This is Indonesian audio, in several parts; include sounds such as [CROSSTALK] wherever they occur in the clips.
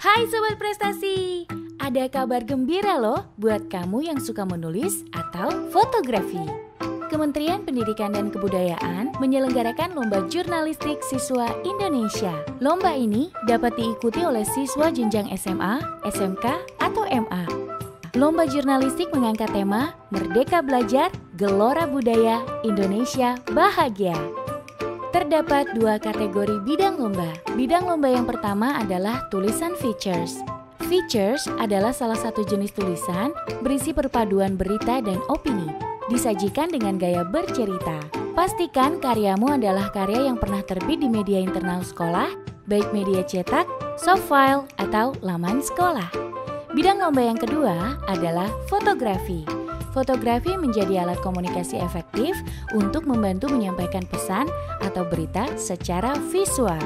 Hai Sobat Prestasi, ada kabar gembira loh buat kamu yang suka menulis atau fotografi. Kementerian Pendidikan dan Kebudayaan menyelenggarakan Lomba Jurnalistik Siswa Indonesia. Lomba ini dapat diikuti oleh siswa jenjang SMA, SMK, atau MA. Lomba jurnalistik mengangkat tema Merdeka Belajar, Gelora Budaya, Indonesia Bahagia. Terdapat dua kategori bidang lomba. Bidang lomba yang pertama adalah tulisan features. Features adalah salah satu jenis tulisan berisi perpaduan berita dan opini, disajikan dengan gaya bercerita. Pastikan karyamu adalah karya yang pernah terbit di media internal sekolah, baik media cetak, soft file, atau laman sekolah. Bidang lomba yang kedua adalah fotografi fotografi menjadi alat komunikasi efektif untuk membantu menyampaikan pesan atau berita secara visual.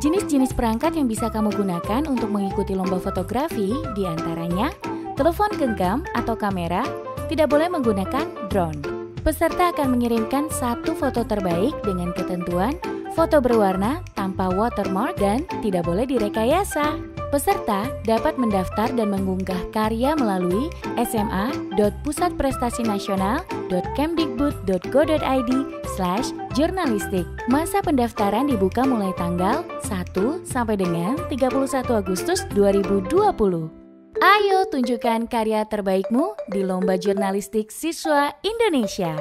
Jenis-jenis perangkat yang bisa kamu gunakan untuk mengikuti lomba fotografi diantaranya telepon genggam atau kamera, tidak boleh menggunakan drone. Peserta akan mengirimkan satu foto terbaik dengan ketentuan foto berwarna tanpa watermark dan tidak boleh direkayasa. Peserta dapat mendaftar dan mengunggah karya melalui sma.pusatprestasinasional.kemdikbud.go.id slash jurnalistik. Masa pendaftaran dibuka mulai tanggal 1 sampai dengan 31 Agustus 2020. Ayo tunjukkan karya terbaikmu di Lomba Jurnalistik Siswa Indonesia.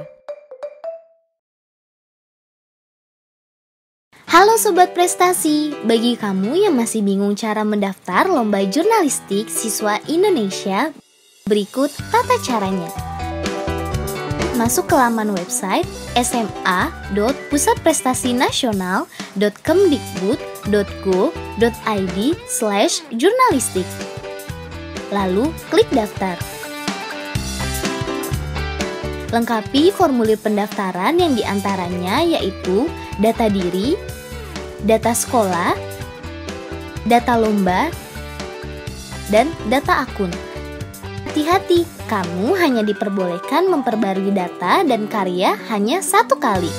Halo Sobat Prestasi, bagi kamu yang masih bingung cara mendaftar Lomba Jurnalistik Siswa Indonesia, berikut tata caranya. Masuk ke laman website sma.pusatprestasinasional.kemdikbud.go.id slash jurnalistik. Lalu klik daftar. Lengkapi formulir pendaftaran yang diantaranya yaitu data diri, data sekolah, data lomba, dan data akun. Hati-hati, kamu hanya diperbolehkan memperbarui data dan karya hanya satu kali.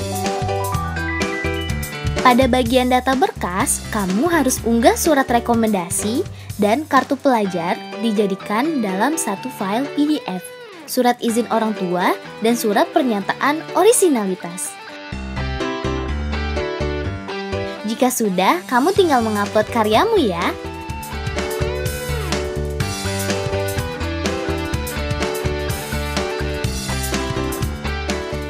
Pada bagian data berkas, kamu harus unggah surat rekomendasi dan kartu pelajar dijadikan dalam satu file PDF, surat izin orang tua, dan surat pernyataan orisinalitas. Jika sudah, kamu tinggal mengupload karyamu ya.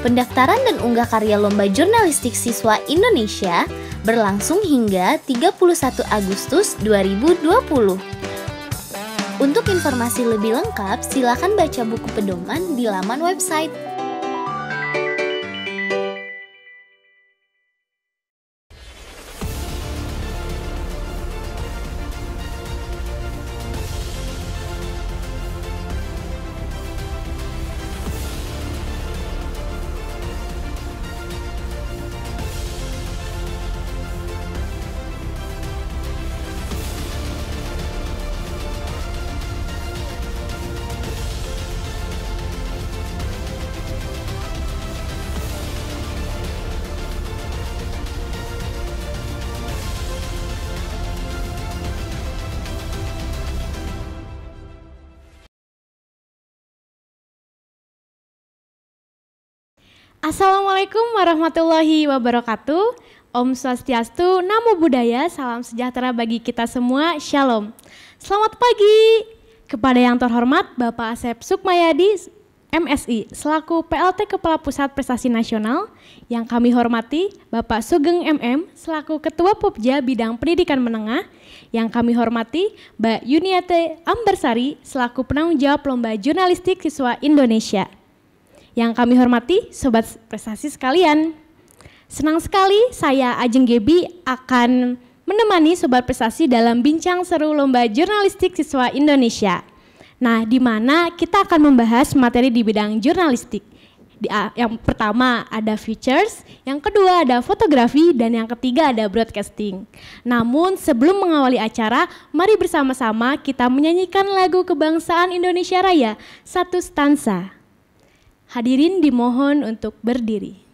Pendaftaran dan unggah karya Lomba Jurnalistik Siswa Indonesia berlangsung hingga 31 Agustus 2020. Untuk informasi lebih lengkap, silakan baca buku pedoman di laman website Assalamualaikum warahmatullahi wabarakatuh. Om Swastiastu, Namo Buddhaya, salam sejahtera bagi kita semua. Shalom. Selamat pagi kepada yang terhormat Bapak Asep Sukmayadi, MSI, selaku PLT Kepala Pusat Prestasi Nasional, yang kami hormati Bapak Sugeng MM, selaku Ketua Pupja Bidang Pendidikan Menengah, yang kami hormati Mbak Yuniate Ambersari, selaku penanggung jawab Lomba Jurnalistik Siswa Indonesia. Yang kami hormati Sobat Prestasi sekalian. Senang sekali saya Ajeng Gebi akan menemani Sobat Prestasi dalam bincang seru Lomba Jurnalistik Siswa Indonesia. Nah, di mana kita akan membahas materi di bidang jurnalistik. Di, ah, yang pertama ada features, yang kedua ada fotografi, dan yang ketiga ada broadcasting. Namun sebelum mengawali acara, mari bersama-sama kita menyanyikan lagu kebangsaan Indonesia Raya, satu stansa. Hadirin dimohon untuk berdiri.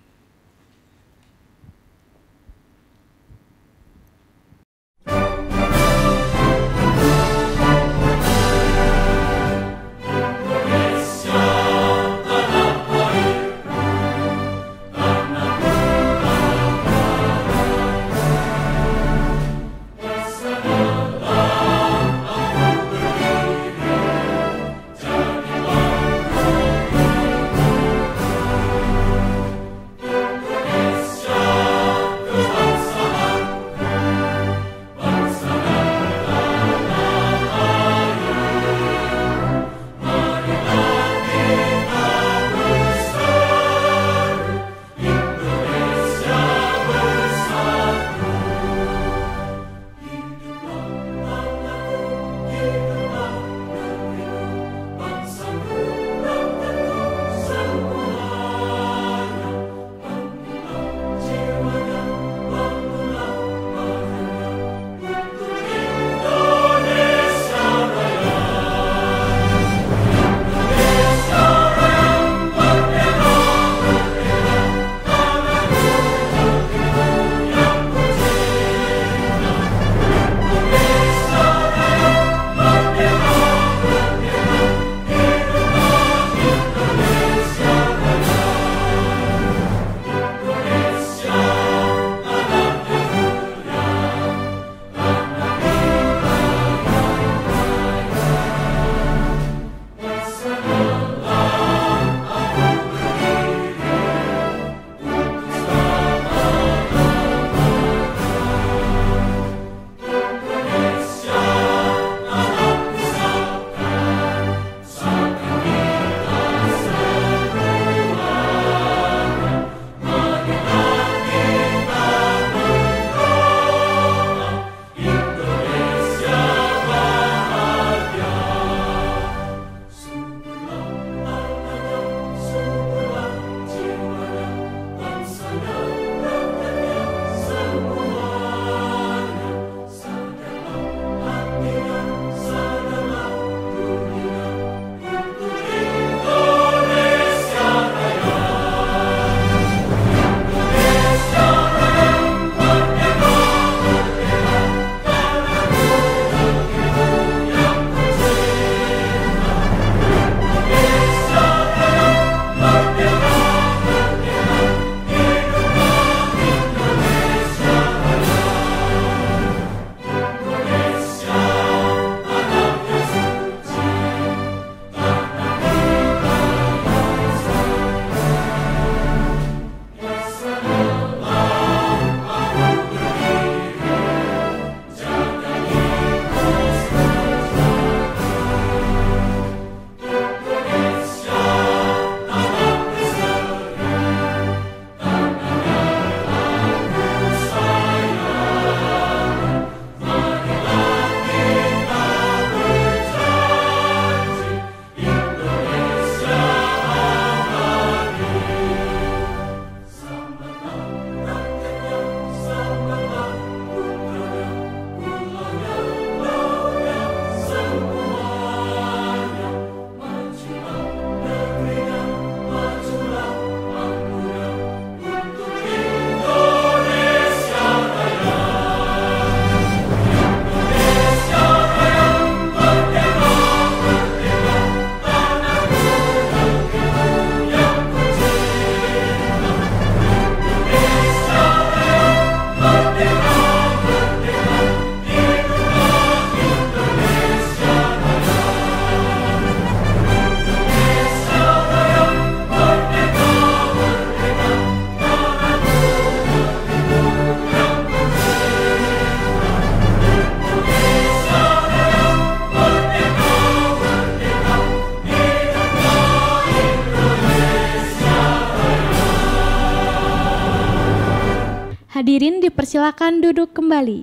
Silakan duduk kembali.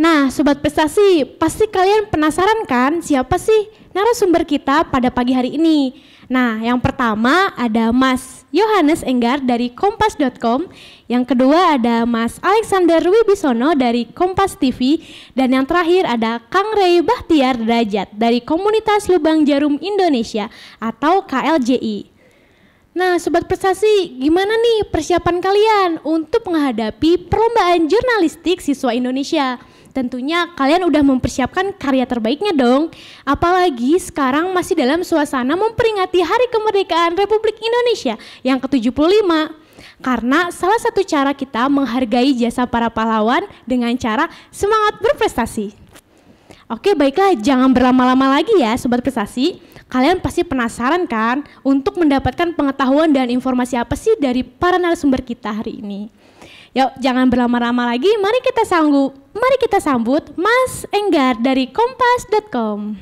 Nah, sobat prestasi, pasti kalian penasaran kan siapa sih narasumber kita pada pagi hari ini? Nah, yang pertama ada Mas Yohanes Enggar dari kompas.com, yang kedua ada Mas Alexander Wibisono dari Kompas TV, dan yang terakhir ada Kang Rey Bahtiar Derajat dari Komunitas Lubang Jarum Indonesia atau KLJI. Nah, sobat prestasi, gimana nih persiapan kalian untuk menghadapi perlombaan jurnalistik siswa Indonesia? Tentunya kalian udah mempersiapkan karya terbaiknya dong. Apalagi sekarang masih dalam suasana memperingati Hari Kemerdekaan Republik Indonesia yang ke-75. Karena salah satu cara kita menghargai jasa para pahlawan dengan cara semangat berprestasi. Oke, baiklah jangan berlama-lama lagi ya sobat prestasi. Kalian pasti penasaran kan untuk mendapatkan pengetahuan dan informasi apa sih dari para narasumber kita hari ini. Yuk, jangan berlama-lama lagi, mari kita sanggup, mari kita sambut Mas Enggar dari kompas.com.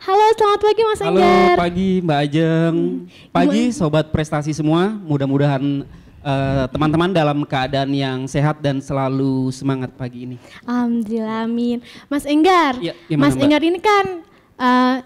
Halo, selamat pagi Mas Halo, Enggar. Halo, pagi Mbak Ajeng. Hmm, pagi sobat prestasi semua, mudah-mudahan eh, teman-teman uh, dalam keadaan yang sehat dan selalu semangat pagi ini. Alhamdulillah, amin. Mas Enggar, ya, gimana, Mas Mbak? Enggar ini kan uh,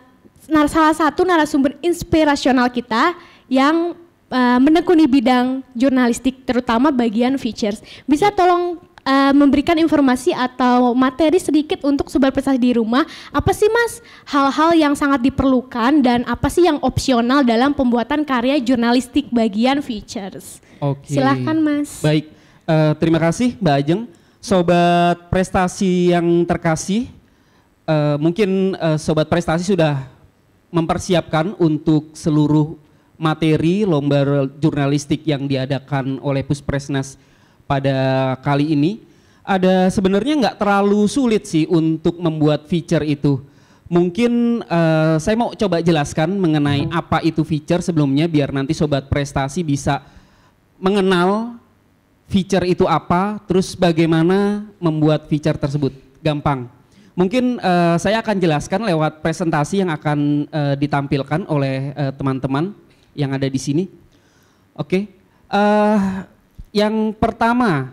salah satu narasumber inspirasional kita yang uh, menekuni bidang jurnalistik terutama bagian features. Bisa tolong uh, memberikan informasi atau materi sedikit untuk sobat prestasi di rumah. Apa sih Mas hal-hal yang sangat diperlukan dan apa sih yang opsional dalam pembuatan karya jurnalistik bagian features? Oke. Silahkan Mas. Baik. Uh, terima kasih Mbak Ajeng. Sobat prestasi yang terkasih, uh, mungkin uh, sobat prestasi sudah mempersiapkan untuk seluruh materi lomba jurnalistik yang diadakan oleh Puspresnas pada kali ini ada sebenarnya nggak terlalu sulit sih untuk membuat feature itu. Mungkin uh, saya mau coba jelaskan mengenai hmm. apa itu feature sebelumnya biar nanti sobat prestasi bisa mengenal feature itu apa, terus bagaimana membuat feature tersebut. Gampang. Mungkin uh, saya akan jelaskan lewat presentasi yang akan uh, ditampilkan oleh eh, teman-teman uh, yang ada di sini. Oke, okay. uh, yang pertama,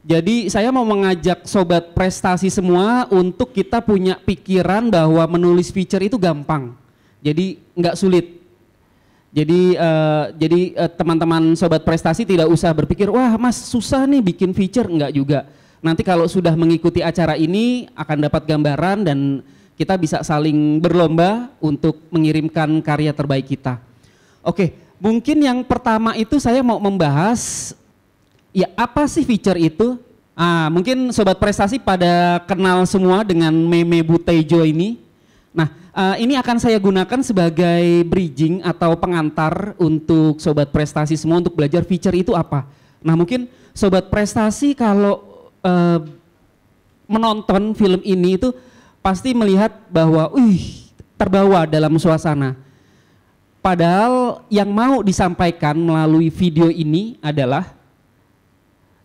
jadi saya mau mengajak sobat prestasi semua untuk kita punya pikiran bahwa menulis feature itu gampang, jadi nggak sulit. Jadi uh, jadi teman-teman teman sobat prestasi tidak usah berpikir wah mas susah nih bikin feature nggak juga nanti kalau sudah mengikuti acara ini akan dapat gambaran dan kita bisa saling berlomba untuk mengirimkan karya terbaik kita. Oke, mungkin yang pertama itu saya mau membahas ya apa sih feature itu? Ah, mungkin sobat prestasi pada kenal semua dengan meme Butejo ini. Nah, uh, ini akan saya gunakan sebagai bridging atau pengantar untuk sobat prestasi semua untuk belajar feature itu apa. Nah, mungkin sobat prestasi kalau Eh, menonton film ini itu pasti melihat bahwa, wih, terbawa dalam suasana. Padahal yang mau disampaikan melalui video ini adalah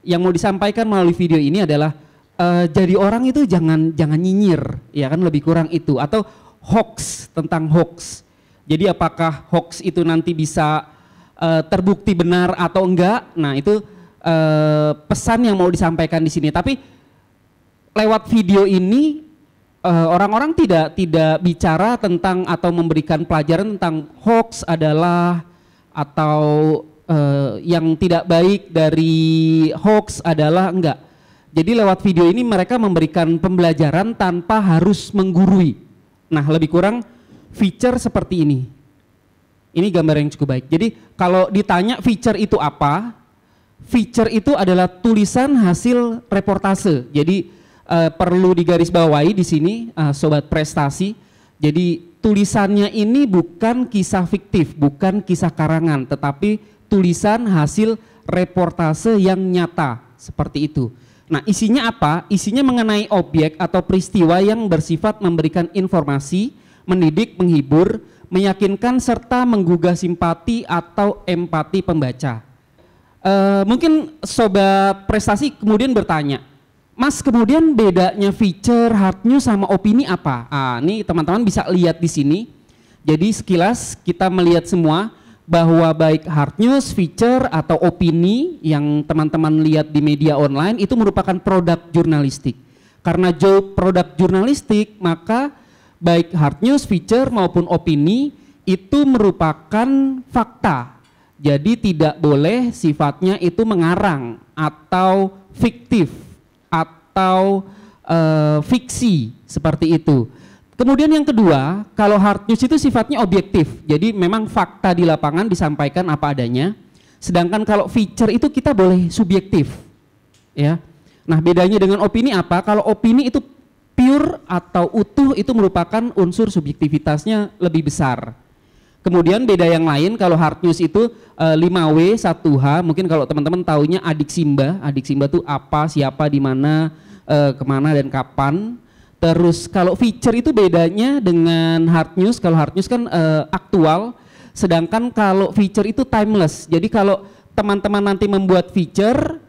yang mau disampaikan melalui video ini adalah uh, jadi orang itu jangan jangan nyinyir, ya kan lebih kurang itu atau hoax tentang hoax. Jadi apakah hoax itu nanti bisa uh, terbukti benar atau enggak? Nah, itu uh, pesan yang mau disampaikan di sini. Tapi lewat video ini eh, orang-orang uh, tidak tidak bicara tentang atau memberikan pelajaran tentang hoax adalah atau uh, yang tidak baik dari hoax adalah enggak. Jadi lewat video ini mereka memberikan pembelajaran tanpa harus menggurui. Nah, lebih kurang feature seperti ini. Ini gambar yang cukup baik. Jadi kalau ditanya feature itu apa, feature itu adalah tulisan hasil reportase. Jadi uh, perlu digarisbawahi di sini uh, sobat prestasi. Jadi tulisannya ini bukan kisah fiktif, bukan kisah karangan, tetapi tulisan hasil reportase yang nyata seperti itu. Nah, isinya apa? Isinya mengenai objek atau peristiwa yang bersifat memberikan informasi, mendidik, menghibur, meyakinkan serta menggugah simpati atau empati pembaca. Eh, mungkin sobat prestasi kemudian bertanya, Mas kemudian bedanya feature, hard news sama opini apa? Ah, ini teman-teman bisa lihat di sini. Jadi sekilas kita melihat semua bahwa baik hard news, feature atau opini yang teman-teman lihat di media online itu merupakan produk jurnalistik. Karena jauh produk jurnalistik, maka baik hard news, feature maupun opini itu merupakan fakta jadi tidak boleh sifatnya itu mengarang atau fiktif atau e, fiksi seperti itu. Kemudian yang kedua, kalau hard news itu sifatnya objektif. Jadi memang fakta di lapangan disampaikan apa adanya. Sedangkan kalau feature itu kita boleh subjektif. Ya. Nah, bedanya dengan opini apa? Kalau opini itu pure atau utuh itu merupakan unsur subjektivitasnya lebih besar Kemudian beda yang lain kalau hard news itu e, 5W, 1H, mungkin kalau teman-teman taunya adik Simba, adik Simba itu apa, siapa, di mana, e, kemana dan kapan. Terus kalau feature itu bedanya dengan hard news, kalau hard news kan e, aktual, sedangkan kalau feature itu timeless. Jadi kalau teman-teman nanti membuat feature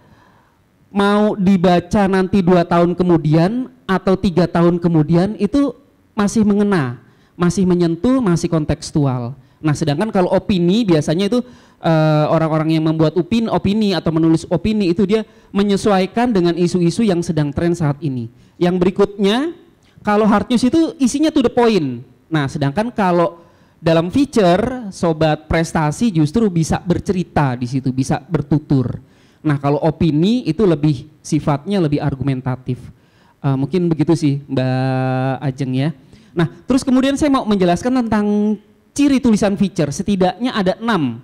mau dibaca nanti dua tahun kemudian atau tiga tahun kemudian itu masih mengena, masih menyentuh, masih kontekstual. Nah, sedangkan kalau opini biasanya itu eh, orang-orang uh, yang membuat opini, opini atau menulis opini itu dia menyesuaikan dengan isu-isu yang sedang tren saat ini. Yang berikutnya, kalau hard news itu isinya to the point. Nah, sedangkan kalau dalam feature sobat prestasi justru bisa bercerita di situ, bisa bertutur. Nah, kalau opini itu lebih sifatnya lebih argumentatif. Uh, mungkin begitu sih Mbak Ajeng ya. Nah, terus kemudian saya mau menjelaskan tentang ciri tulisan feature setidaknya ada enam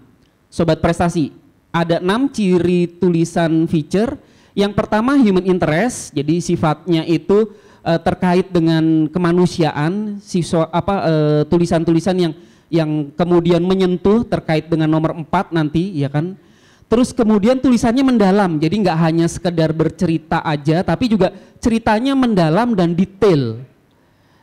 sobat prestasi ada enam ciri tulisan feature yang pertama human interest jadi sifatnya itu e, terkait dengan kemanusiaan siswa apa eh, tulisan-tulisan yang yang kemudian menyentuh terkait dengan nomor empat nanti ya kan terus kemudian tulisannya mendalam jadi nggak hanya sekedar bercerita aja tapi juga ceritanya mendalam dan detail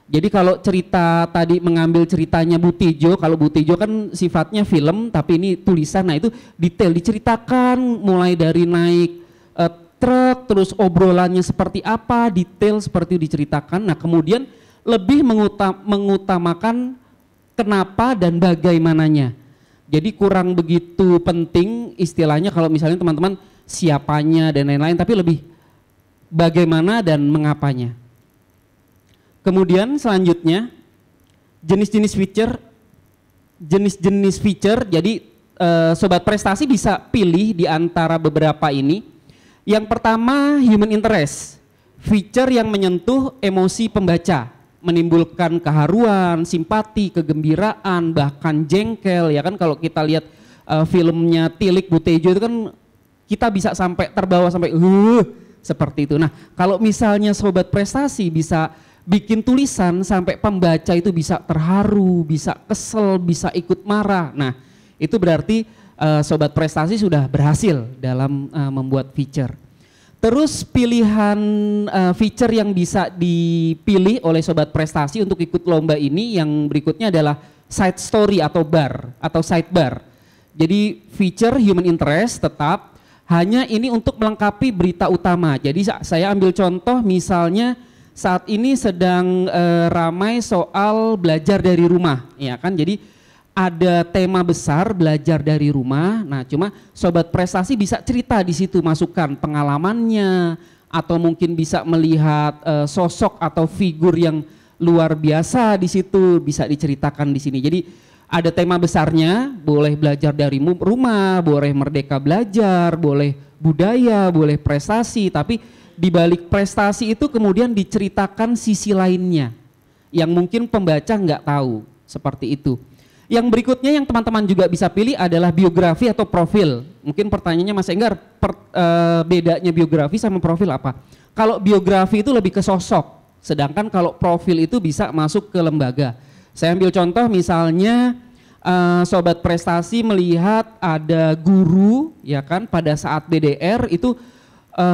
jadi kalau cerita tadi mengambil ceritanya Butijo, kalau Butijo kan sifatnya film tapi ini tulisan. Nah, itu detail diceritakan mulai dari naik uh, truk terus obrolannya seperti apa, detail seperti diceritakan. Nah, kemudian lebih mengutam, mengutamakan kenapa dan bagaimananya. Jadi kurang begitu penting istilahnya kalau misalnya teman-teman siapanya dan lain-lain tapi lebih bagaimana dan mengapanya. Kemudian selanjutnya jenis-jenis feature jenis-jenis feature jadi eh, sobat prestasi bisa pilih di antara beberapa ini. Yang pertama human interest, feature yang menyentuh emosi pembaca, menimbulkan keharuan, simpati, kegembiraan, bahkan jengkel ya kan kalau kita lihat uh, filmnya Tilik Butejo itu kan kita bisa sampai terbawa sampai uh seperti itu. Nah, kalau misalnya sobat prestasi bisa bikin tulisan sampai pembaca itu bisa terharu, bisa kesel, bisa ikut marah. Nah, itu berarti uh, sobat prestasi sudah berhasil dalam uh, membuat feature. Terus pilihan uh, feature yang bisa dipilih oleh sobat prestasi untuk ikut lomba ini yang berikutnya adalah side story atau bar atau sidebar. Jadi feature human interest tetap hanya ini untuk melengkapi berita utama. Jadi saya ambil contoh misalnya saat ini sedang e, ramai soal belajar dari rumah, ya kan? Jadi ada tema besar belajar dari rumah. Nah, cuma sobat prestasi bisa cerita di situ, masukkan pengalamannya atau mungkin bisa melihat e, sosok atau figur yang luar biasa di situ bisa diceritakan di sini. Jadi ada tema besarnya, boleh belajar dari rumah, boleh merdeka belajar, boleh budaya, boleh prestasi, tapi di balik prestasi itu kemudian diceritakan sisi lainnya yang mungkin pembaca nggak tahu seperti itu. Yang berikutnya yang teman-teman juga bisa pilih adalah biografi atau profil. Mungkin pertanyaannya Mas Enggar, per, e, bedanya biografi sama profil apa? Kalau biografi itu lebih ke sosok, sedangkan kalau profil itu bisa masuk ke lembaga. Saya ambil contoh misalnya e, sobat prestasi melihat ada guru ya kan pada saat BDR itu e,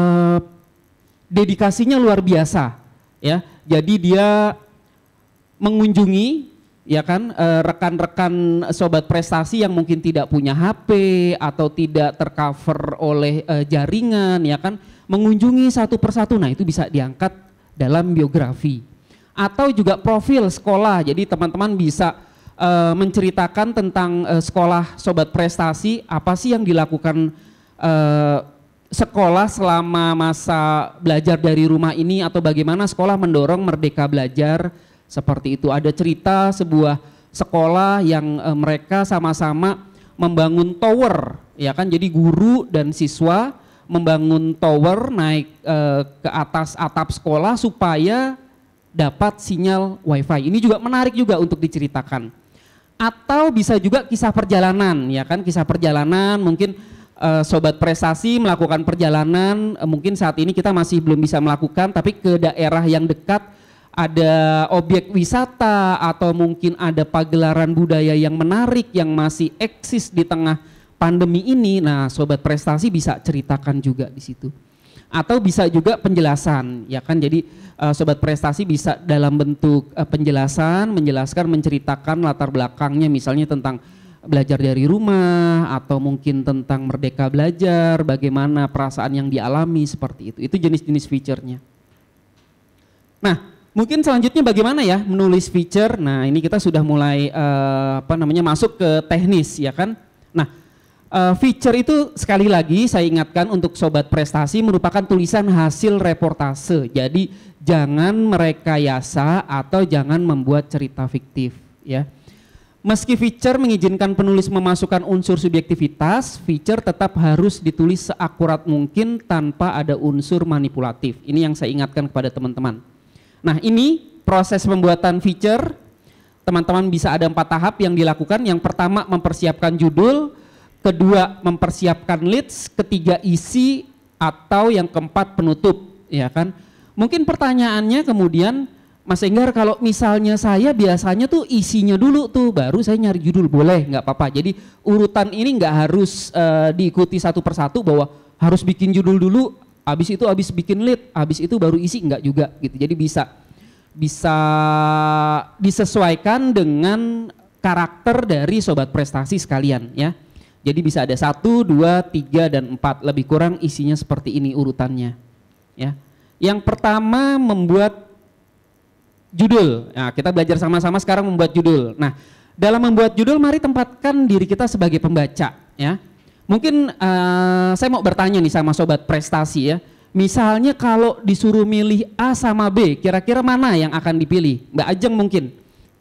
dedikasinya luar biasa ya. Jadi dia mengunjungi ya kan e, rekan-rekan sobat prestasi yang mungkin tidak punya HP atau tidak tercover oleh e, jaringan ya kan mengunjungi satu persatu nah itu bisa diangkat dalam biografi atau juga profil sekolah jadi teman-teman bisa e, menceritakan tentang sekolah sobat prestasi apa sih yang dilakukan sekolah selama masa belajar dari rumah ini atau bagaimana sekolah mendorong merdeka belajar seperti itu. Ada cerita sebuah sekolah yang e, mereka sama-sama membangun tower, ya kan? Jadi guru dan siswa membangun tower naik e, ke atas atap sekolah supaya dapat sinyal wifi. Ini juga menarik juga untuk diceritakan. Atau bisa juga kisah perjalanan, ya kan? Kisah perjalanan mungkin uh, sobat prestasi melakukan perjalanan uh, mungkin saat ini kita masih belum bisa melakukan tapi ke daerah yang dekat ada objek wisata atau mungkin ada pagelaran budaya yang menarik yang masih eksis di tengah pandemi ini. Nah, sobat prestasi bisa ceritakan juga di situ. Atau bisa juga penjelasan, ya kan? Jadi uh, sobat prestasi bisa dalam bentuk uh, penjelasan, menjelaskan, menceritakan latar belakangnya misalnya tentang belajar dari rumah atau mungkin tentang merdeka belajar, bagaimana perasaan yang dialami seperti itu. Itu jenis-jenis fiturnya. Nah, mungkin selanjutnya bagaimana ya menulis feature? Nah, ini kita sudah mulai uh, apa namanya masuk ke teknis ya kan? Nah, uh, feature itu sekali lagi saya ingatkan untuk sobat prestasi merupakan tulisan hasil reportase. Jadi jangan merekayasa atau jangan membuat cerita fiktif ya. Meski feature mengizinkan penulis memasukkan unsur subjektivitas, feature tetap harus ditulis seakurat mungkin tanpa ada unsur manipulatif. Ini yang saya ingatkan kepada teman-teman. Nah ini proses pembuatan feature, teman-teman bisa ada empat tahap yang dilakukan. Yang pertama mempersiapkan judul, kedua mempersiapkan leads, ketiga isi, atau yang keempat penutup. ya kan? Mungkin pertanyaannya kemudian, Mas Enggar kalau misalnya saya biasanya tuh isinya dulu tuh baru saya nyari judul boleh nggak apa-apa jadi urutan ini nggak harus uh, diikuti satu persatu bahwa harus bikin judul dulu habis itu habis bikin lead habis itu baru isi nggak juga gitu jadi bisa bisa disesuaikan dengan karakter dari sobat prestasi sekalian ya jadi bisa ada satu dua tiga dan empat lebih kurang isinya seperti ini urutannya ya yang pertama membuat judul. Nah, kita belajar sama-sama sekarang membuat judul. Nah, dalam membuat judul mari tempatkan diri kita sebagai pembaca ya. Mungkin uh, saya mau bertanya nih sama sobat prestasi ya. Misalnya kalau disuruh milih A sama B, kira-kira mana yang akan dipilih? Mbak Ajeng mungkin.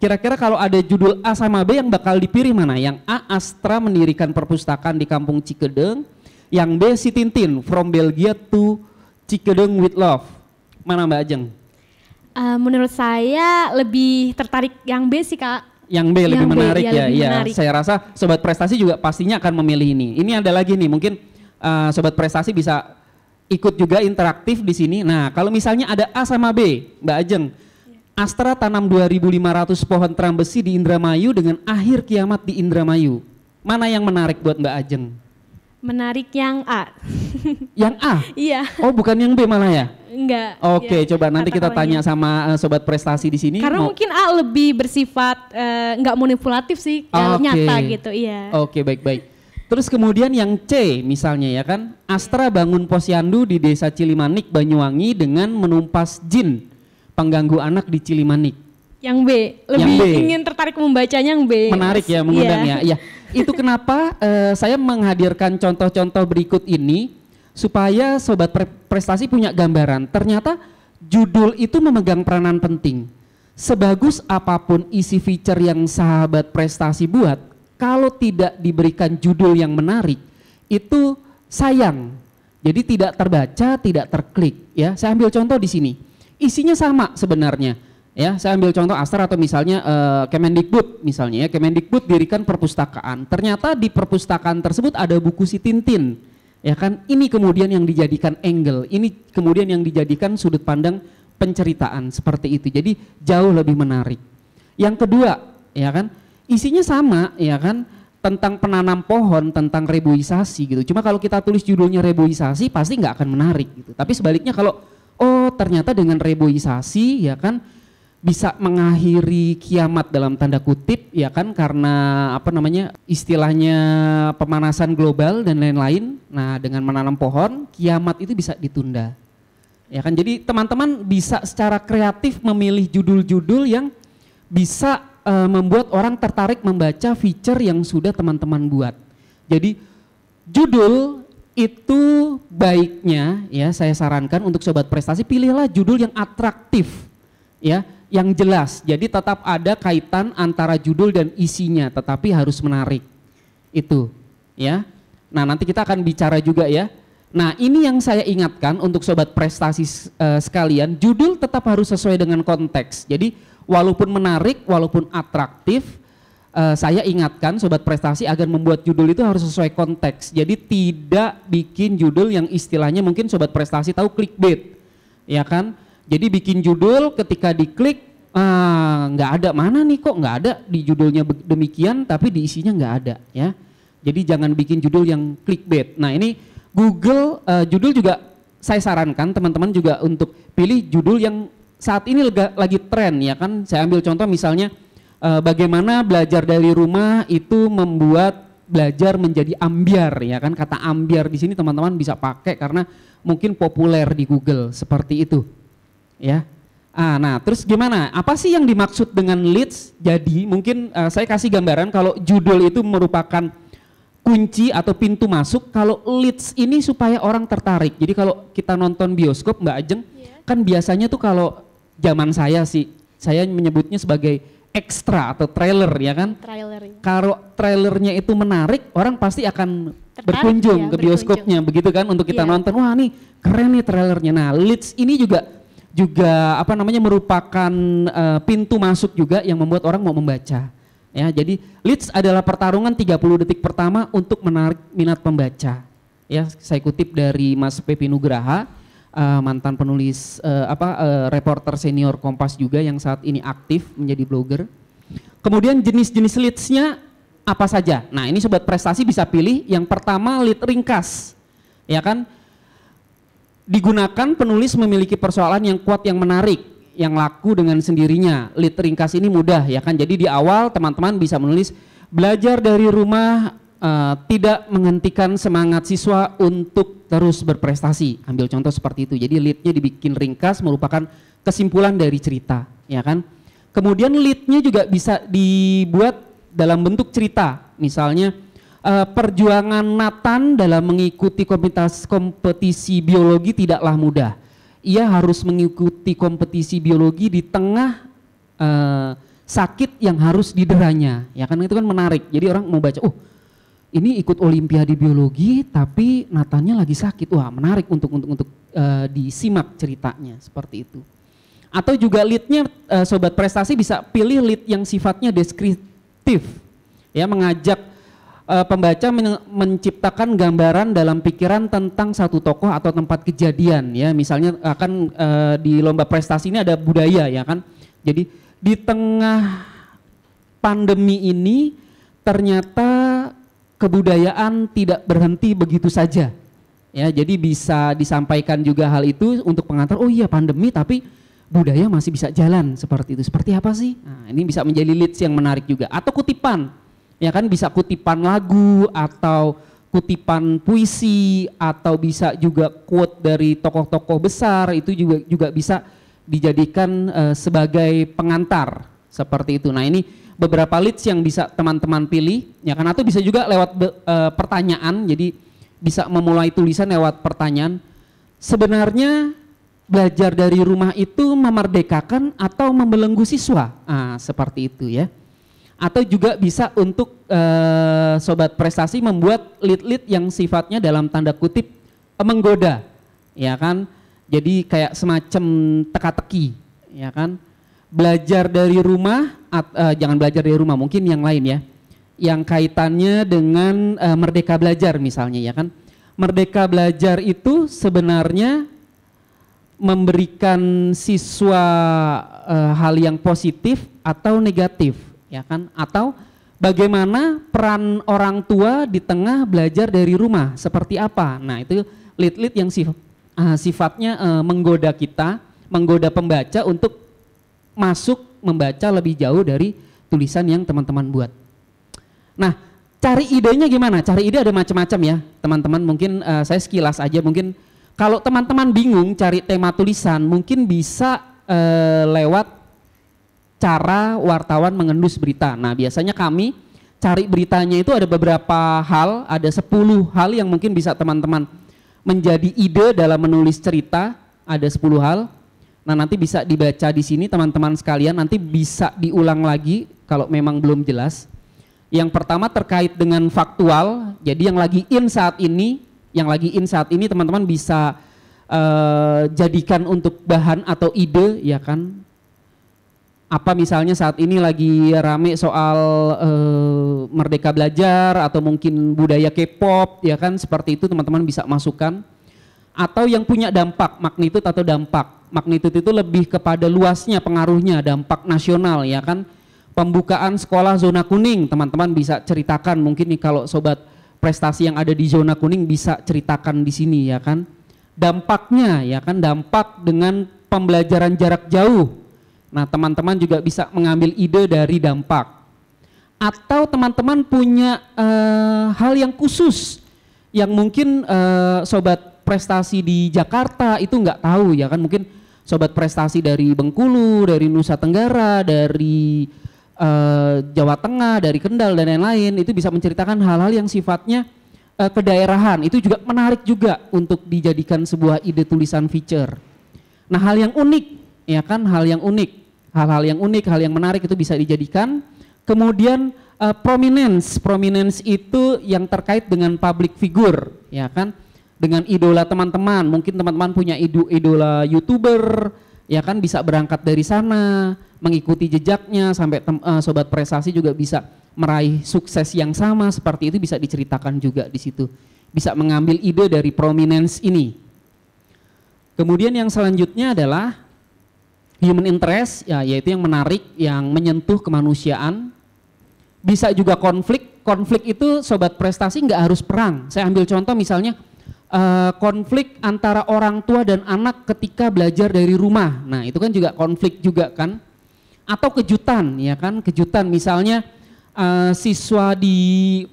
Kira-kira kalau ada judul A sama B yang bakal dipilih mana? Yang A Astra mendirikan perpustakaan di Kampung Cikedeng, yang B si Tintin from Belgia to Cikedeng with love. Mana Mbak Ajeng? Uh, menurut saya lebih tertarik yang B sih kak. Yang B yang lebih B, menarik ya, Iya. ya. Iya. Saya rasa sobat prestasi juga pastinya akan memilih ini. Ini ada lagi nih, mungkin uh, sobat prestasi bisa ikut juga interaktif di sini. Nah, kalau misalnya ada A sama B, Mbak Ajeng, iya. Astra tanam 2.500 pohon terang besi di Indramayu dengan akhir kiamat di Indramayu. Mana yang menarik buat Mbak Ajeng? Menarik yang A. yang A? [LAUGHS] Iya. Oh, bukan yang B malah ya? enggak. Oke, okay, ya, coba nanti kita tanya sama uh, sobat prestasi di sini. Karena mau... mungkin A lebih bersifat uh, manipulatif sih, kalau okay. nyata gitu, iya. Oke, okay, baik-baik. Terus kemudian yang C misalnya ya kan, Astra bangun posyandu di Desa Cilimanik, Banyuwangi dengan menumpas jin pengganggu anak di Cilimanik. Yang B, lebih yang B. ingin tertarik membacanya yang B. Menarik ya mengundang yeah. ya. ya. Itu kenapa uh, saya menghadirkan contoh-contoh berikut ini supaya sobat prestasi punya gambaran. Ternyata judul itu memegang peranan penting. Sebagus apapun isi feature yang sahabat prestasi buat, kalau tidak diberikan judul yang menarik, itu sayang. Jadi tidak terbaca, tidak terklik. Ya, saya ambil contoh di sini. Isinya sama sebenarnya. Ya, saya ambil contoh Astra atau misalnya uh, Kemendikbud misalnya ya. Kemendikbud dirikan perpustakaan. Ternyata di perpustakaan tersebut ada buku si Tintin Ya kan? Ini kemudian yang dijadikan angle, ini kemudian yang dijadikan sudut pandang penceritaan seperti itu. Jadi jauh lebih menarik. Yang kedua, ya kan? Isinya sama, ya kan? Tentang penanam pohon, tentang reboisasi gitu. Cuma kalau kita tulis judulnya reboisasi pasti nggak akan menarik gitu. Tapi sebaliknya kalau oh ternyata dengan reboisasi ya kan bisa mengakhiri kiamat dalam tanda kutip ya kan karena apa namanya istilahnya pemanasan global dan lain-lain. Nah, dengan menanam pohon kiamat itu bisa ditunda. Ya kan jadi teman-teman bisa secara kreatif memilih judul-judul yang bisa uh, membuat orang tertarik membaca feature yang sudah teman-teman buat. Jadi judul itu baiknya ya saya sarankan untuk sobat prestasi pilihlah judul yang atraktif ya yang jelas. Jadi tetap ada kaitan antara judul dan isinya, tetapi harus menarik. Itu, ya. Nah, nanti kita akan bicara juga ya. Nah, ini yang saya ingatkan untuk sobat prestasi uh, sekalian, judul tetap harus sesuai dengan konteks. Jadi, walaupun menarik, walaupun atraktif, uh, saya ingatkan sobat prestasi agar membuat judul itu harus sesuai konteks. Jadi, tidak bikin judul yang istilahnya mungkin sobat prestasi tahu clickbait. Ya kan? Jadi bikin judul ketika diklik ah, nggak uh, ada mana nih kok nggak ada di judulnya demikian tapi di isinya nggak ada ya. Jadi jangan bikin judul yang clickbait. Nah ini Google uh, judul juga saya sarankan teman-teman juga untuk pilih judul yang saat ini lega, lagi tren ya kan. Saya ambil contoh misalnya uh, bagaimana belajar dari rumah itu membuat belajar menjadi ambiar ya kan. Kata ambiar di sini teman-teman bisa pakai karena mungkin populer di Google seperti itu ya. Ah, nah, terus gimana? Apa sih yang dimaksud dengan leads? Jadi mungkin uh, saya kasih gambaran kalau judul itu merupakan kunci atau pintu masuk. Kalau leads ini supaya orang tertarik. Jadi kalau kita nonton bioskop Mbak Ajeng, yeah. kan biasanya tuh kalau zaman saya sih, saya menyebutnya sebagai ekstra atau trailer ya kan? Trailer. Kalau trailernya itu menarik, orang pasti akan Tertarik, berkunjung ya, ke berkunjung. bioskopnya, begitu kan? Untuk kita yeah. nonton, wah nih keren nih trailernya. Nah, leads ini juga juga apa namanya merupakan uh, pintu masuk juga yang membuat orang mau membaca. Ya, jadi leads adalah pertarungan 30 detik pertama untuk menarik minat pembaca. Ya, saya kutip dari Mas Pepi Nugraha, uh, mantan penulis uh, apa uh, reporter senior Kompas juga yang saat ini aktif menjadi blogger. Kemudian jenis-jenis leadsnya apa saja? Nah, ini sobat prestasi bisa pilih yang pertama lead ringkas. Ya kan? Digunakan penulis memiliki persoalan yang kuat yang menarik, yang laku dengan sendirinya. Lit ringkas ini mudah ya kan. Jadi di awal teman-teman bisa menulis belajar dari rumah uh, tidak menghentikan semangat siswa untuk terus berprestasi. Ambil contoh seperti itu. Jadi litnya dibikin ringkas merupakan kesimpulan dari cerita, ya kan? Kemudian litnya juga bisa dibuat dalam bentuk cerita. Misalnya uh, perjuangan Nathan dalam mengikuti kompetisi, kompetisi biologi tidaklah mudah. Ia harus mengikuti kompetisi biologi di tengah uh, sakit yang harus dideranya. Ya kan itu kan menarik. Jadi orang mau baca, oh ini ikut olimpiade biologi tapi Natanya lagi sakit. Wah, menarik untuk untuk untuk uh, disimak ceritanya seperti itu. Atau juga leadnya uh, sobat prestasi bisa pilih lead yang sifatnya deskriptif. Ya, mengajak uh, pembaca men menciptakan gambaran dalam pikiran tentang satu tokoh atau tempat kejadian ya misalnya akan uh, di lomba prestasi ini ada budaya ya kan jadi di tengah pandemi ini ternyata kebudayaan tidak berhenti begitu saja ya jadi bisa disampaikan juga hal itu untuk pengantar oh iya pandemi tapi budaya masih bisa jalan seperti itu seperti apa sih nah, ini bisa menjadi leads yang menarik juga atau kutipan ya kan bisa kutipan lagu atau kutipan puisi atau bisa juga quote dari tokoh-tokoh besar itu juga juga bisa dijadikan uh, sebagai pengantar seperti itu. Nah, ini beberapa leads yang bisa teman-teman pilih ya kan atau bisa juga lewat uh, pertanyaan. Jadi bisa memulai tulisan lewat pertanyaan. Sebenarnya belajar dari rumah itu memerdekakan atau membelenggu siswa. Ah, seperti itu ya atau juga bisa untuk uh, sobat prestasi membuat lead-lead yang sifatnya dalam tanda kutip menggoda ya kan jadi kayak semacam teka-teki ya kan belajar dari rumah at, uh, jangan belajar dari rumah mungkin yang lain ya yang kaitannya dengan uh, merdeka belajar misalnya ya kan merdeka belajar itu sebenarnya memberikan siswa uh, hal yang positif atau negatif ya kan? Atau bagaimana peran orang tua di tengah belajar dari rumah seperti apa? Nah, itu lead-lead yang sif, uh, sifatnya uh, menggoda kita, menggoda pembaca untuk masuk membaca lebih jauh dari tulisan yang teman-teman buat. Nah, cari idenya gimana? Cari ide ada macam-macam ya, teman-teman. Mungkin uh, saya sekilas aja mungkin kalau teman-teman bingung cari tema tulisan, mungkin bisa uh, lewat cara wartawan mengendus berita. Nah, biasanya kami cari beritanya itu ada beberapa hal, ada 10 hal yang mungkin bisa teman-teman menjadi ide dalam menulis cerita, ada 10 hal. Nah, nanti bisa dibaca di sini teman-teman sekalian, nanti bisa diulang lagi kalau memang belum jelas. Yang pertama terkait dengan faktual. Jadi yang lagi in saat ini, yang lagi in saat ini teman-teman bisa uh, jadikan untuk bahan atau ide ya kan apa misalnya saat ini lagi rame soal e, merdeka belajar atau mungkin budaya K-pop ya kan seperti itu teman-teman bisa masukkan atau yang punya dampak magnitude atau dampak magnitude itu lebih kepada luasnya pengaruhnya dampak nasional ya kan pembukaan sekolah zona kuning teman-teman bisa ceritakan mungkin nih kalau sobat prestasi yang ada di zona kuning bisa ceritakan di sini ya kan dampaknya ya kan dampak dengan pembelajaran jarak jauh Nah, teman-teman juga bisa mengambil ide dari dampak. Atau teman-teman punya uh, hal yang khusus yang mungkin uh, sobat prestasi di Jakarta itu nggak tahu ya kan mungkin sobat prestasi dari Bengkulu, dari Nusa Tenggara, dari uh, Jawa Tengah, dari Kendal dan lain-lain itu bisa menceritakan hal-hal yang sifatnya uh, kedaerahan. Itu juga menarik juga untuk dijadikan sebuah ide tulisan feature. Nah, hal yang unik ya kan hal yang unik hal-hal yang unik, hal yang menarik itu bisa dijadikan. Kemudian uh, prominence, prominence itu yang terkait dengan public figure, ya kan? Dengan idola teman-teman, mungkin teman-teman punya idola youtuber, ya kan bisa berangkat dari sana, mengikuti jejaknya sampai uh, sobat prestasi juga bisa meraih sukses yang sama seperti itu bisa diceritakan juga di situ. Bisa mengambil ide dari prominence ini. Kemudian yang selanjutnya adalah Human interest ya yaitu yang menarik, yang menyentuh kemanusiaan. Bisa juga konflik. Konflik itu sobat prestasi nggak harus perang. Saya ambil contoh misalnya uh, konflik antara orang tua dan anak ketika belajar dari rumah. Nah itu kan juga konflik juga kan. Atau kejutan ya kan kejutan misalnya uh, siswa di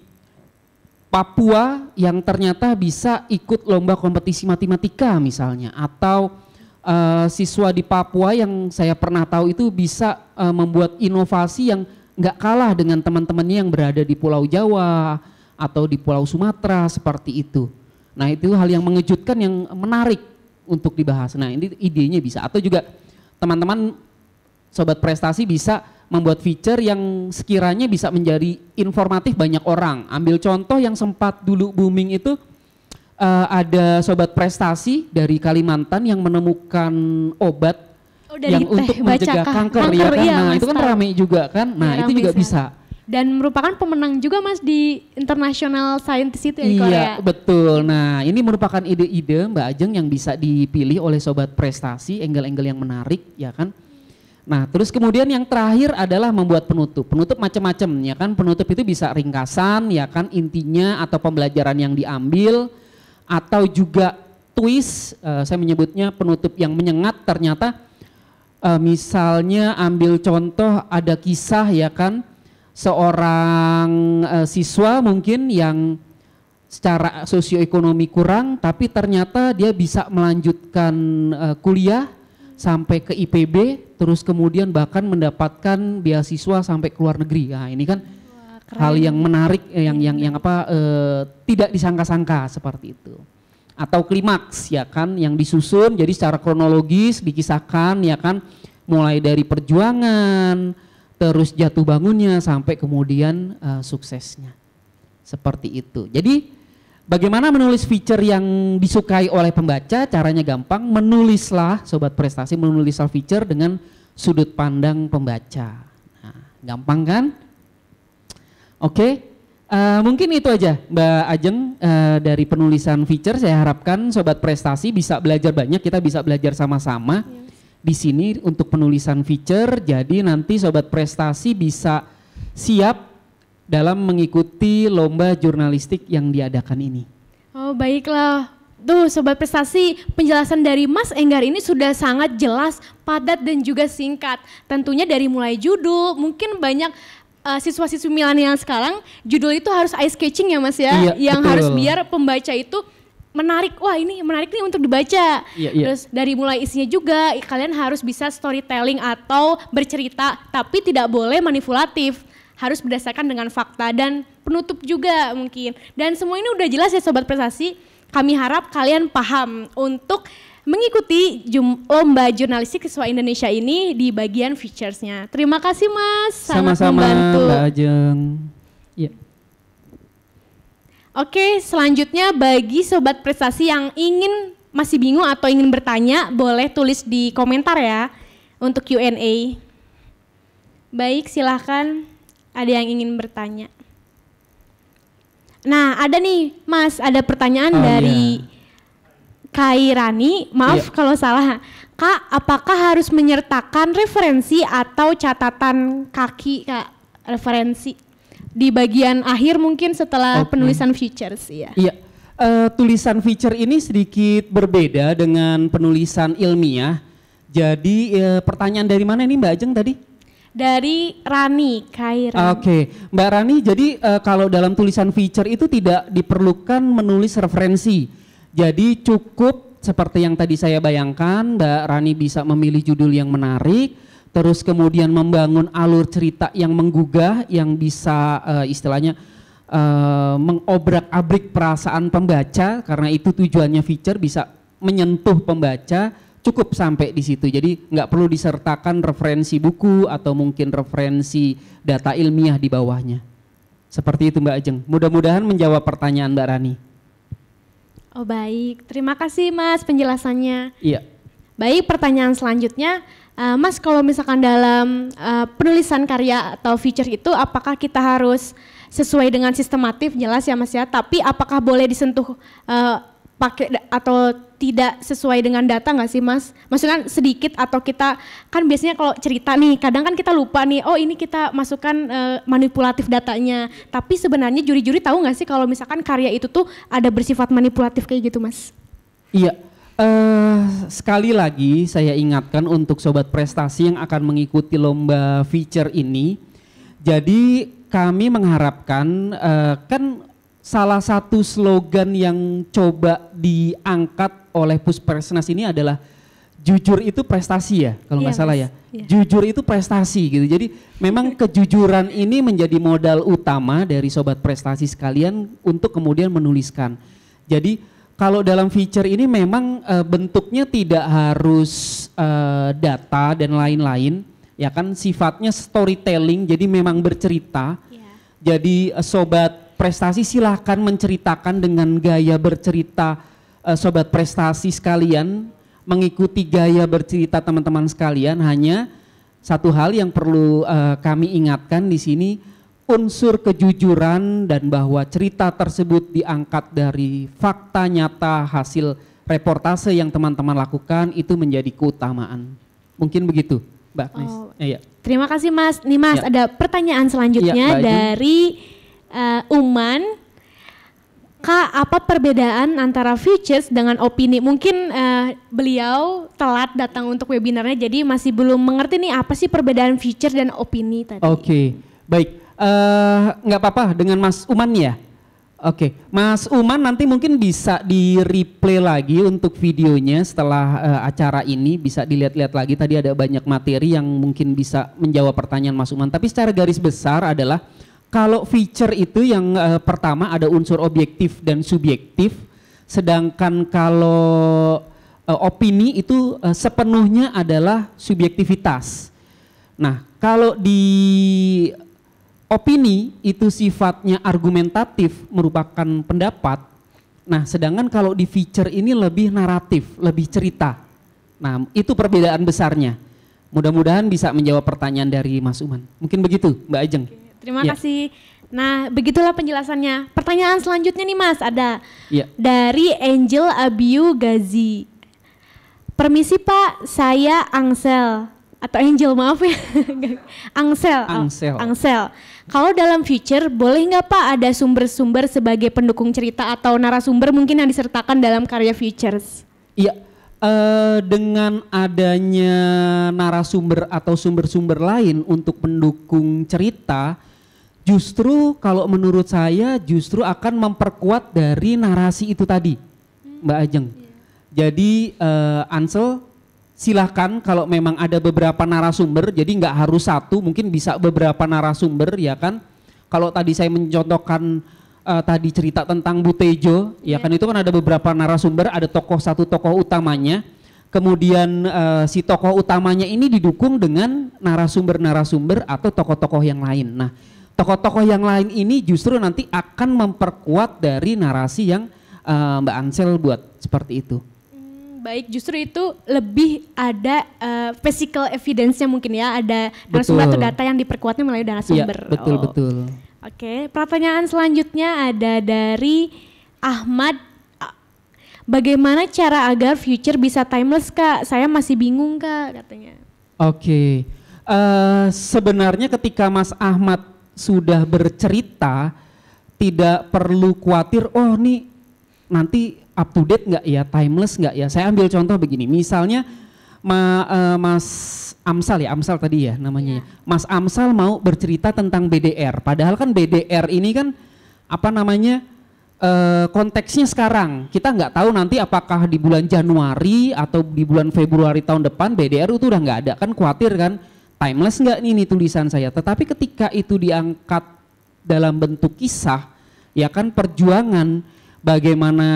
Papua yang ternyata bisa ikut lomba kompetisi matematika misalnya atau Eh, siswa di Papua yang saya pernah tahu itu bisa uh, membuat inovasi yang nggak kalah dengan teman-temannya yang berada di Pulau Jawa atau di Pulau Sumatera seperti itu. Nah itu hal yang mengejutkan yang menarik untuk dibahas. Nah ini idenya bisa atau juga teman-teman sobat prestasi bisa membuat feature yang sekiranya bisa menjadi informatif banyak orang. Ambil contoh yang sempat dulu booming itu uh, ada sobat prestasi dari Kalimantan yang menemukan obat oh, dari yang teh, untuk mencegah kanker, kanker ya kan. Iya, nah, itu kan ramai juga kan. Nah, ya, itu juga bisa. bisa dan merupakan pemenang juga Mas di International Scientist itu ya iya, Korea. Iya, betul. Nah, ini merupakan ide-ide Mbak Ajeng yang bisa dipilih oleh sobat prestasi, angle-angle yang menarik ya kan. Nah, terus kemudian yang terakhir adalah membuat penutup. Penutup macam-macam ya kan. Penutup itu bisa ringkasan ya kan, intinya atau pembelajaran yang diambil atau juga twist, uh, saya menyebutnya penutup yang menyengat ternyata uh, misalnya ambil contoh ada kisah ya kan seorang uh, siswa mungkin yang secara sosioekonomi kurang tapi ternyata dia bisa melanjutkan uh, kuliah sampai ke IPB terus kemudian bahkan mendapatkan beasiswa sampai ke luar negeri. Nah, ini kan Keren. hal yang menarik eh, yang yang yang apa eh, tidak disangka-sangka seperti itu atau klimaks ya kan yang disusun jadi secara kronologis dikisahkan ya kan mulai dari perjuangan terus jatuh bangunnya sampai kemudian uh, suksesnya seperti itu jadi bagaimana menulis feature yang disukai oleh pembaca caranya gampang menulislah sobat prestasi menulislah feature dengan sudut pandang pembaca nah, gampang kan Oke, okay. uh, eh, mungkin itu aja Mbak Ajeng uh, dari penulisan feature. Saya harapkan sobat prestasi bisa belajar banyak. Kita bisa belajar sama-sama di sini untuk penulisan feature. Jadi nanti sobat prestasi bisa siap dalam mengikuti lomba jurnalistik yang diadakan ini. Oh baiklah, Tuh Sobat Prestasi, penjelasan dari Mas Enggar ini sudah sangat jelas, padat dan juga singkat. Tentunya dari mulai judul, mungkin banyak uh, siswa-siswi milenial sekarang judul itu harus ice catching ya Mas ya, iya, yang betul. harus biar pembaca itu menarik wah ini menarik nih untuk dibaca iya, iya. terus dari mulai isinya juga kalian harus bisa storytelling atau bercerita tapi tidak boleh manipulatif harus berdasarkan dengan fakta dan penutup juga mungkin dan semua ini udah jelas ya sobat prestasi kami harap kalian paham untuk mengikuti jum, lomba jurnalistik siswa Indonesia ini di bagian featuresnya. Terima kasih Mas, sangat Sama-sama, membantu. Mbak Ajeng. Yeah. Oke, selanjutnya bagi sobat prestasi yang ingin masih bingung atau ingin bertanya, boleh tulis di komentar ya untuk Q&A. Baik, silahkan ada yang ingin bertanya. Nah, ada nih Mas, ada pertanyaan oh, dari yeah Kairani, maaf iya. kalau salah. Kak, apakah harus menyertakan referensi atau catatan kaki Kak referensi di bagian akhir mungkin setelah okay. penulisan features ya? Iya. Uh, tulisan feature ini sedikit berbeda dengan penulisan ilmiah. Jadi uh, pertanyaan dari mana ini Mbak Ajeng tadi? Dari Rani, Kai Oke, okay. Mbak Rani, jadi uh, kalau dalam tulisan feature itu tidak diperlukan menulis referensi jadi cukup seperti yang tadi saya bayangkan, Mbak Rani bisa memilih judul yang menarik, terus kemudian membangun alur cerita yang menggugah, yang bisa uh, istilahnya uh, mengobrak-abrik perasaan pembaca, karena itu tujuannya feature bisa menyentuh pembaca, cukup sampai di situ. Jadi nggak perlu disertakan referensi buku atau mungkin referensi data ilmiah di bawahnya. Seperti itu Mbak Ajeng. Mudah-mudahan menjawab pertanyaan Mbak Rani. Oh baik, terima kasih Mas penjelasannya. Iya. Baik, pertanyaan selanjutnya, uh, Mas kalau misalkan dalam uh, penulisan karya atau feature itu apakah kita harus sesuai dengan sistematif jelas ya Mas ya, tapi apakah boleh disentuh uh, pakai atau tidak sesuai dengan data nggak sih mas? Maksudnya kan sedikit atau kita kan biasanya kalau cerita nih kadang kan kita lupa nih oh ini kita masukkan uh, manipulatif datanya tapi sebenarnya juri-juri tahu nggak sih kalau misalkan karya itu tuh ada bersifat manipulatif kayak gitu mas? Iya uh, sekali lagi saya ingatkan untuk sobat prestasi yang akan mengikuti lomba feature ini jadi kami mengharapkan uh, kan salah satu slogan yang coba diangkat oleh puspresnas ini adalah jujur itu prestasi ya kalau nggak yeah, salah ya. Yeah. Jujur itu prestasi gitu. Jadi memang [LAUGHS] kejujuran ini menjadi modal utama dari sobat prestasi sekalian untuk kemudian menuliskan. Jadi kalau dalam feature ini memang e, bentuknya tidak harus e, data dan lain-lain, ya kan sifatnya storytelling. Jadi memang bercerita. Yeah. Jadi eh, sobat prestasi silahkan menceritakan dengan gaya bercerita uh, sobat prestasi sekalian mengikuti gaya bercerita teman-teman sekalian hanya satu hal yang perlu uh, kami ingatkan di sini unsur kejujuran dan bahwa cerita tersebut diangkat dari fakta nyata hasil reportase yang teman-teman lakukan itu menjadi keutamaan. Mungkin begitu, Mbak Oh. Ya, ya. Terima kasih Mas Nimas. Ya. Ada pertanyaan selanjutnya ya, dari uh, Uman Kak, apa perbedaan antara features dengan opini? Mungkin uh, beliau telat datang untuk webinarnya, jadi masih belum mengerti nih apa sih perbedaan feature dan opini tadi. Oke, okay. baik. Eh, nggak uh, apa-apa dengan Mas Uman ya? Oke, okay. Mas Uman nanti mungkin bisa di-replay lagi untuk videonya setelah uh, acara ini. Bisa dilihat-lihat lagi, tadi ada banyak materi yang mungkin bisa menjawab pertanyaan Mas Uman. Tapi secara garis besar adalah kalau feature itu yang uh, pertama ada unsur objektif dan subjektif, sedangkan kalau uh, opini itu uh, sepenuhnya adalah subjektivitas. Nah, kalau di opini itu sifatnya argumentatif, merupakan pendapat. Nah, sedangkan kalau di feature ini lebih naratif, lebih cerita. Nah, itu perbedaan besarnya. Mudah-mudahan bisa menjawab pertanyaan dari Mas Uman. Mungkin begitu, Mbak Ajeng. Okay. Terima yeah. kasih. Nah, begitulah penjelasannya. Pertanyaan selanjutnya nih Mas, ada yeah. dari Angel Abiu Gazi. Permisi Pak, saya Angsel atau Angel maaf ya, [LAUGHS] Angsel. Angsel. Oh, Angsel. Kalau dalam future, boleh nggak Pak ada sumber-sumber sebagai pendukung cerita atau narasumber mungkin yang disertakan dalam karya futures? Iya, uh, dengan adanya narasumber atau sumber-sumber lain untuk pendukung cerita justru kalau menurut saya justru akan memperkuat dari narasi itu tadi, hmm. Mbak Ajeng. Yeah. Jadi uh, Ansel silahkan kalau memang ada beberapa narasumber, jadi nggak harus satu, mungkin bisa beberapa narasumber ya kan. Kalau tadi saya mencontohkan uh, tadi cerita tentang Butejo, yeah. ya iya. kan itu kan ada beberapa narasumber, ada tokoh satu tokoh utamanya kemudian uh, si tokoh utamanya ini didukung dengan narasumber-narasumber atau tokoh-tokoh yang lain. Nah, tokoh-tokoh yang lain ini justru nanti akan memperkuat dari narasi yang uh, Mbak Ansel buat seperti itu. Hmm, baik, justru itu lebih ada uh, physical evidence-nya mungkin ya, ada narasumber atau data yang diperkuatnya melalui iya, sumber. Ya, betul oh. betul. Oke, pertanyaan selanjutnya ada dari Ahmad. Bagaimana cara agar future bisa timeless kak? Saya masih bingung kak katanya. Oke, uh, sebenarnya ketika Mas Ahmad sudah bercerita tidak perlu khawatir oh nih nanti up to date nggak ya timeless nggak ya saya ambil contoh begini misalnya ma, uh, Mas Amsal ya Amsal tadi ya namanya ya. Iya. Mas Amsal mau bercerita tentang BDR padahal kan BDR ini kan apa namanya uh, konteksnya sekarang kita nggak tahu nanti apakah di bulan Januari atau di bulan Februari tahun depan BDR itu udah nggak ada kan khawatir kan timeless nggak nih, ini tulisan saya. Tetapi ketika itu diangkat dalam bentuk kisah, ya kan perjuangan bagaimana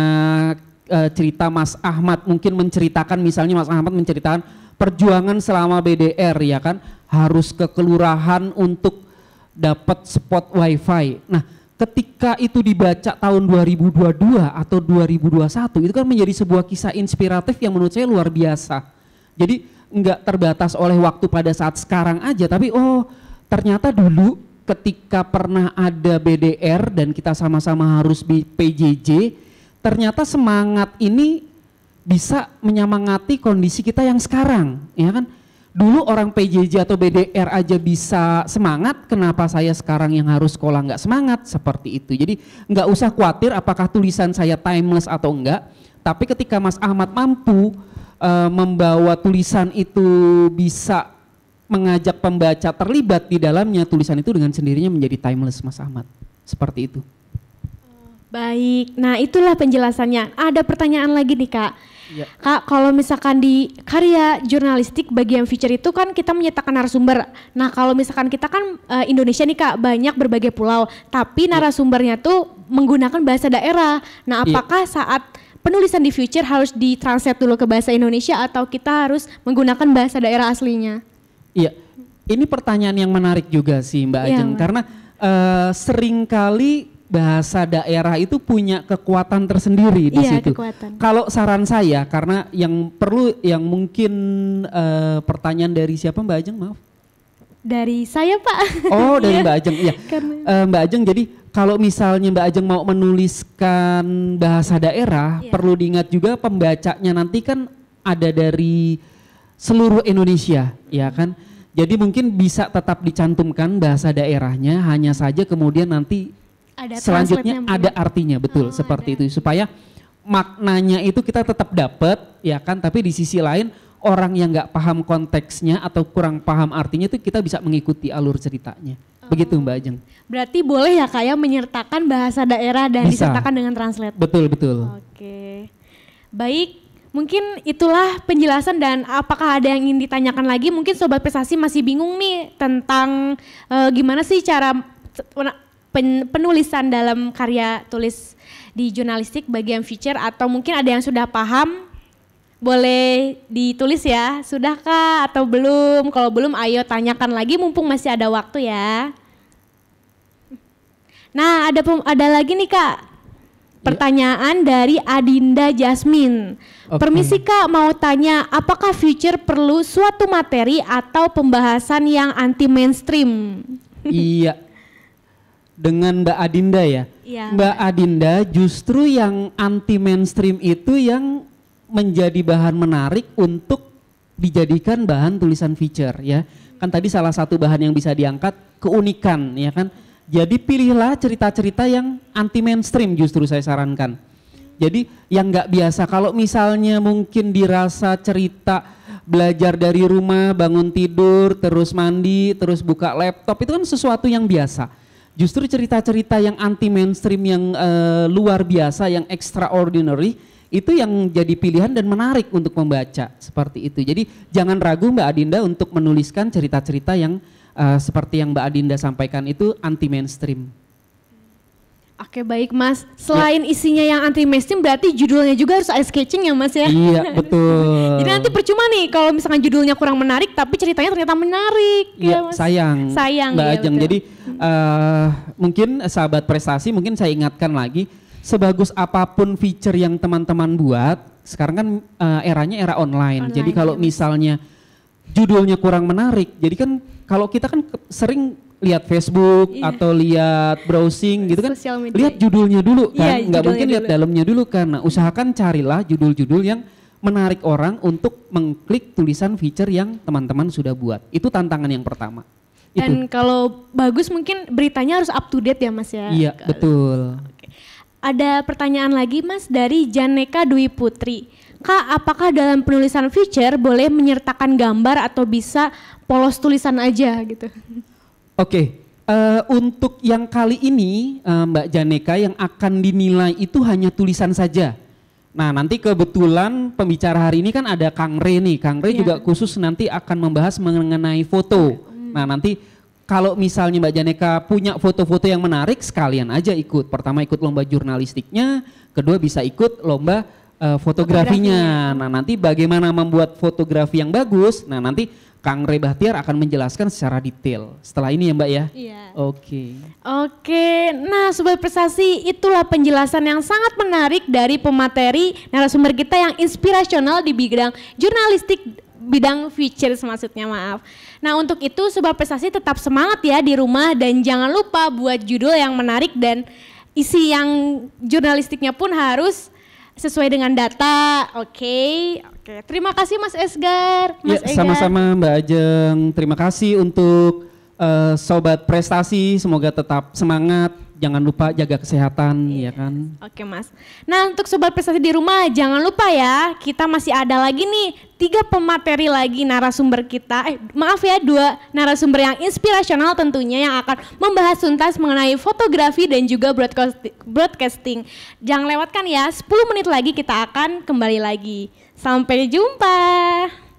e, cerita Mas Ahmad mungkin menceritakan misalnya Mas Ahmad menceritakan perjuangan selama BDR ya kan harus ke kelurahan untuk dapat spot wifi. Nah ketika itu dibaca tahun 2022 atau 2021 itu kan menjadi sebuah kisah inspiratif yang menurut saya luar biasa. Jadi nggak terbatas oleh waktu pada saat sekarang aja, tapi oh ternyata dulu ketika pernah ada BDR dan kita sama-sama harus di PJJ, ternyata semangat ini bisa menyemangati kondisi kita yang sekarang, ya kan? Dulu orang PJJ atau BDR aja bisa semangat, kenapa saya sekarang yang harus sekolah nggak semangat seperti itu? Jadi nggak usah khawatir apakah tulisan saya timeless atau enggak, tapi ketika Mas Ahmad mampu uh, membawa tulisan itu bisa mengajak pembaca terlibat di dalamnya tulisan itu dengan sendirinya menjadi timeless Mas Ahmad. Seperti itu. Baik, nah itulah penjelasannya. Ada pertanyaan lagi nih Kak. Ya. Kak, kalau misalkan di karya jurnalistik bagian feature itu kan kita menyatakan narasumber. Nah, kalau misalkan kita kan e, Indonesia nih Kak banyak berbagai pulau, tapi iya. narasumbernya tuh menggunakan bahasa daerah. Nah, iya. apakah ya. saat penulisan di future harus ditranslate dulu ke bahasa Indonesia atau kita harus menggunakan bahasa daerah aslinya? Iya, ini pertanyaan yang menarik juga sih Mbak iya. Ajeng, ya, Mbak. karena uh, seringkali bahasa daerah itu punya kekuatan tersendiri di iya, situ. Kalau saran saya, karena yang perlu, yang mungkin uh, pertanyaan dari siapa Mbak Ajeng, maaf? Dari saya Pak. Oh, dari iya. Mbak Ajeng, iya. Karena... Uh, Mbak Ajeng, jadi kalau misalnya Mbak Ajeng mau menuliskan bahasa daerah, yeah. perlu diingat juga pembacanya nanti kan ada dari seluruh Indonesia, ya kan? Jadi mungkin bisa tetap dicantumkan bahasa daerahnya, hanya saja kemudian nanti ada selanjutnya ada artinya, betul oh, seperti ada. itu supaya maknanya itu kita tetap dapat, ya kan? Tapi di sisi lain orang yang nggak paham konteksnya atau kurang paham artinya itu kita bisa mengikuti alur ceritanya. Oh. Begitu Mbak Ajeng. Berarti boleh ya kayak ya, menyertakan bahasa daerah dan bisa. disertakan dengan translate. Betul, betul. Oke. Baik, Mungkin itulah penjelasan dan apakah ada yang ingin ditanyakan lagi? Mungkin sobat prestasi masih bingung nih tentang e, gimana sih cara penulisan dalam karya tulis di jurnalistik bagian feature atau mungkin ada yang sudah paham boleh ditulis ya, sudahkah atau belum? Kalau belum ayo tanyakan lagi mumpung masih ada waktu ya. Nah, ada ada lagi nih Kak. Pertanyaan dari Adinda Jasmine. Okay. Permisi Kak, mau tanya apakah future perlu suatu materi atau pembahasan yang anti mainstream? iya. Dengan Mbak Adinda ya. ya Mbak Adinda justru yang anti mainstream itu yang menjadi bahan menarik untuk dijadikan bahan tulisan feature ya. Kan tadi salah satu bahan yang bisa diangkat keunikan ya kan. Jadi pilihlah cerita-cerita yang anti mainstream justru saya sarankan. Jadi yang nggak biasa kalau misalnya mungkin dirasa cerita belajar dari rumah, bangun tidur, terus mandi, terus buka laptop itu kan sesuatu yang biasa. Justru cerita-cerita yang anti mainstream yang uh, luar biasa, yang extraordinary itu yang jadi pilihan dan menarik untuk membaca seperti itu. Jadi jangan ragu Mbak Adinda untuk menuliskan cerita-cerita yang uh, seperti yang Mbak Adinda sampaikan itu anti mainstream. Oke baik mas, selain ya. isinya yang anti mainstream berarti judulnya juga harus ada sketching ya mas ya? Iya betul. [LAUGHS] Jadi nanti percuma nih kalau misalkan judulnya kurang menarik tapi ceritanya ternyata menarik. Iya ya, mas. sayang. Sayang Mbak ya, Ajeng. Betul. Jadi uh, mungkin sahabat prestasi mungkin saya ingatkan lagi sebagus apapun feature yang teman-teman buat, sekarang kan uh, eranya era online. online. Jadi kalau iya. misalnya judulnya kurang menarik, jadi kan kalau kita kan sering lihat Facebook yeah. atau lihat browsing gitu kan, lihat judulnya dulu iya, kan, yeah, nggak mungkin lihat dalamnya dulu karena usahakan carilah judul-judul yang menarik orang untuk mengklik tulisan feature yang teman-teman sudah buat. Itu tantangan yang pertama. Dan kalau bagus mungkin beritanya harus up to date ya Mas ya. Iya, betul. Ada pertanyaan lagi Mas dari Janeka Dwi Putri. Kak, apakah dalam penulisan feature boleh menyertakan gambar atau bisa polos tulisan aja gitu? Oke, okay. uh, eh, untuk yang kali ini uh, Mbak Janeka yang akan dinilai itu hanya tulisan saja. Nah, nanti kebetulan pembicara hari ini kan ada Kang Re nih. Kang Re yeah. juga khusus nanti akan membahas mengenai foto. Hmm. Nah, nanti kalau misalnya Mbak Janeka punya foto-foto yang menarik, sekalian aja ikut. Pertama ikut lomba jurnalistiknya, kedua bisa ikut lomba uh, fotografinya. Fotografi. Nah nanti bagaimana membuat fotografi yang bagus, nah nanti Kang Rebahtiar akan menjelaskan secara detail. Setelah ini ya Mbak ya? Iya. Oke. Oke, nah Sobat Prestasi itulah penjelasan yang sangat menarik dari pemateri narasumber kita yang inspirasional di bidang jurnalistik bidang features maksudnya maaf. Nah untuk itu sobat prestasi tetap semangat ya di rumah dan jangan lupa buat judul yang menarik dan isi yang jurnalistiknya pun harus sesuai dengan data. Oke. Okay. Oke, okay. terima kasih Mas Esgar. Mas ya, sama-sama Mbak Ajeng. Terima kasih untuk uh, sobat prestasi, semoga tetap semangat jangan lupa jaga kesehatan yes. ya kan. Oke Mas. Nah untuk Sobat Prestasi di rumah jangan lupa ya kita masih ada lagi nih tiga pemateri lagi narasumber kita. Eh maaf ya dua narasumber yang inspirasional tentunya yang akan membahas tuntas mengenai fotografi dan juga broadcasting. Jangan lewatkan ya 10 menit lagi kita akan kembali lagi. Sampai jumpa.